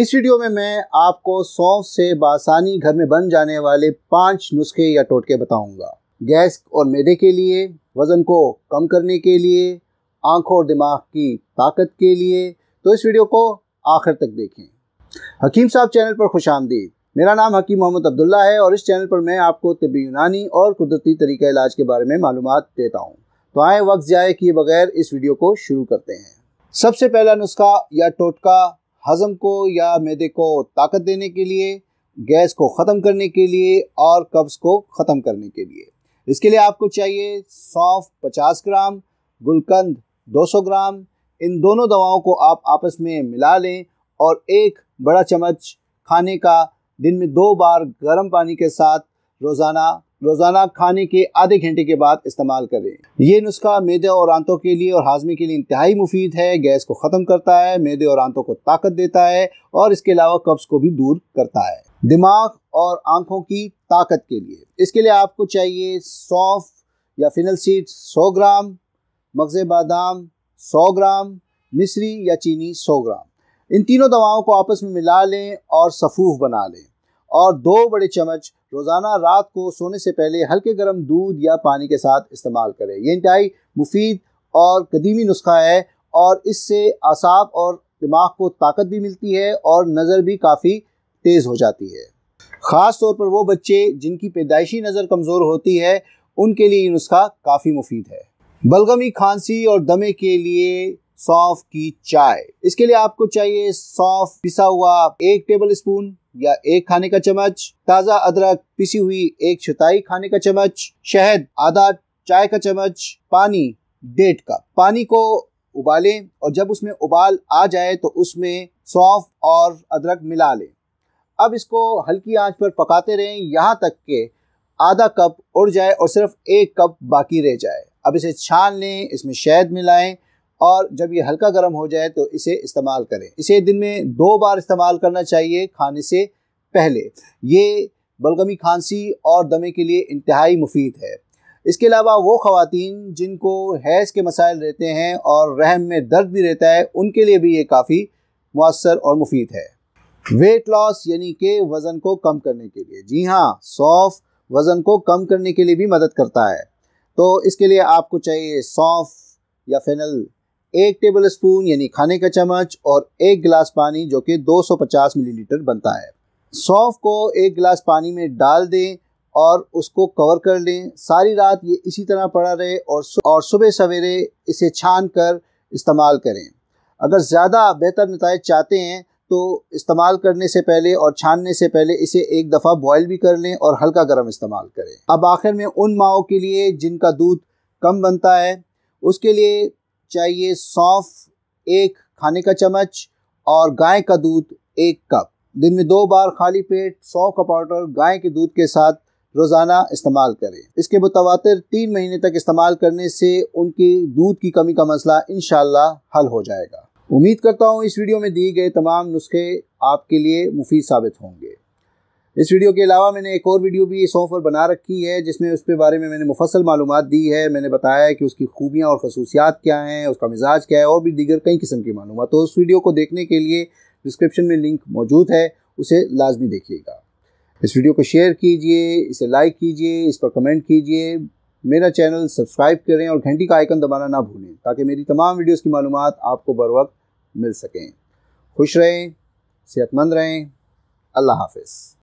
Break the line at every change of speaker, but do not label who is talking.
इस वीडियो में मैं आपको सौंफ से बासानी घर में बन जाने वाले पांच नुस्खे या टोटके बताऊंगा गैस और मेदे के लिए वज़न को कम करने के लिए आंखों और दिमाग की ताकत के लिए तो इस वीडियो को आखिर तक देखें हकीम साहब चैनल पर खुश आमदीद मेरा नाम हकीम मोहम्मद अब्दुल्ला है और इस चैनल पर मैं आपको तबी यूनानी और कुदरती तरीका इलाज के बारे में मालूम देता हूँ तो आए वक्त जाए किए बगैर इस वीडियो को शुरू करते हैं सबसे पहला नुस्खा या टोटका हज़म को या मैदे को ताकत देने के लिए गैस को ख़त्म करने के लिए और कब्ज़ को ख़त्म करने के लिए इसके लिए आपको चाहिए सौंफ 50 ग्राम गुलकंद 200 ग्राम इन दोनों दवाओं को आप आपस में मिला लें और एक बड़ा चम्मच खाने का दिन में दो बार गर्म पानी के साथ रोज़ाना रोज़ाना खाने के आधे घंटे के बाद इस्तेमाल करें यह नुस्खा मैदे और आंतों के लिए और हाजमे के लिए इंतहाई मुफीद है गैस को ख़त्म करता है मैदे और आंतों को ताकत देता है और इसके अलावा कब्ज़ को भी दूर करता है दिमाग और आंखों की ताकत के लिए इसके लिए आपको चाहिए सौफ या फिनल सीड 100 ग्राम मगज़ बादाम 100 ग्राम मिश्री या चीनी 100 ग्राम इन तीनों दवाओं को आपस में मिला लें और सफूफ बना लें और दो बड़े चम्मच रोज़ाना रात को सोने से पहले हल्के गर्म दूध या पानी के साथ इस्तेमाल करें यह इंतहाई मुफीद और कदीमी नुस्खा है और इससे आसाब और दिमाग को ताकत भी मिलती है और नज़र भी काफ़ी तेज़ हो जाती है ख़ास तौर पर वो बच्चे जिनकी पैदाइशी नज़र कमज़ोर होती है उनके लिए ये नुस्खा काफ़ी मुफीद है बलगमी खांसी और दमे के लिए सौंफ की चाय इसके लिए आपको चाहिए सौंफ पिसा हुआ एक टेबल स्पून या एक खाने का चम्मच ताज़ा अदरक पिसी हुई एक छताई खाने का चम्मच शहद आधा चाय का चम्मच पानी डेढ़ कप पानी को उबालें और जब उसमें उबाल आ जाए तो उसमें सौंफ और अदरक मिला लें अब इसको हल्की आंच पर पकाते रहें यहाँ तक के आधा कप उड़ जाए और सिर्फ एक कप बाकी रह जाए अब इसे छान लें इसमें शहद मिलाएं और जब ये हल्का गर्म हो जाए तो इसे इस्तेमाल करें इसे दिन में दो बार इस्तेमाल करना चाहिए खाने से पहले ये बलगमी खांसी और दमे के लिए इंतहाई मुफीद है इसके अलावा वो ख़वातीन जिनको हैज़ के मसाइल रहते हैं और रहम में दर्द भी रहता है उनके लिए भी ये काफ़ी मौसर और मुफीद है वेट लॉस यानी कि वज़न को कम करने के लिए जी हाँ सौंफ वज़न को कम करने के लिए भी मदद करता है तो इसके लिए आपको चाहिए सौंफ या फेनल एक टेबल स्पून यानी खाने का चम्मच और एक गिलास पानी जो कि 250 मिलीलीटर बनता है सौंफ को एक गिलास पानी में डाल दें और उसको कवर कर लें सारी रात ये इसी तरह पड़ा रहे और और सुबह सवेरे इसे छान कर इस्तेमाल करें अगर ज़्यादा बेहतर नतज चाहते हैं तो इस्तेमाल करने से पहले और छानने से पहले इसे एक दफ़ा बॉयल भी कर लें और हल्का गर्म इस्तेमाल करें अब आखिर में उन माओ के लिए जिनका दूध कम बनता है उसके लिए चाहिए सौंफ एक खाने का चम्मच और गाय का दूध एक कप दिन में दो बार खाली पेट सौंफ का पाउडर गाय के दूध के साथ रोज़ाना इस्तेमाल करें इसके मुतवातर तीन महीने तक इस्तेमाल करने से उनकी दूध की कमी का मसला इन हल हो जाएगा उम्मीद करता हूँ इस वीडियो में दिए गए तमाम नुस्खे आपके लिए मुफीद साबित होंगे इस वीडियो के अलावा मैंने एक और वीडियो भी इस ऑफर बना रखी है जिसमें उसके बारे में मैंने मुफसल मालूम दी है मैंने बताया है कि उसकी खूबियाँ और खसूसियात क्या हैं उसका मिजाज क्या है और भी दीगर कई किस्म की मालूम तो उस वीडियो को देखने के लिए डिस्क्रिप्शन में लिंक मौजूद है उसे लाजमी देखिएगा इस वीडियो को शेयर कीजिए इसे लाइक कीजिए इस पर कमेंट कीजिए मेरा चैनल सब्सक्राइब करें और घंटी का आइकन दबाना ना भूलें ताकि मेरी तमाम वीडियोस की मालूम आपको बर वक्त मिल सकें खुश रहें सेहतमंद रहें अल्लाह हाफिज़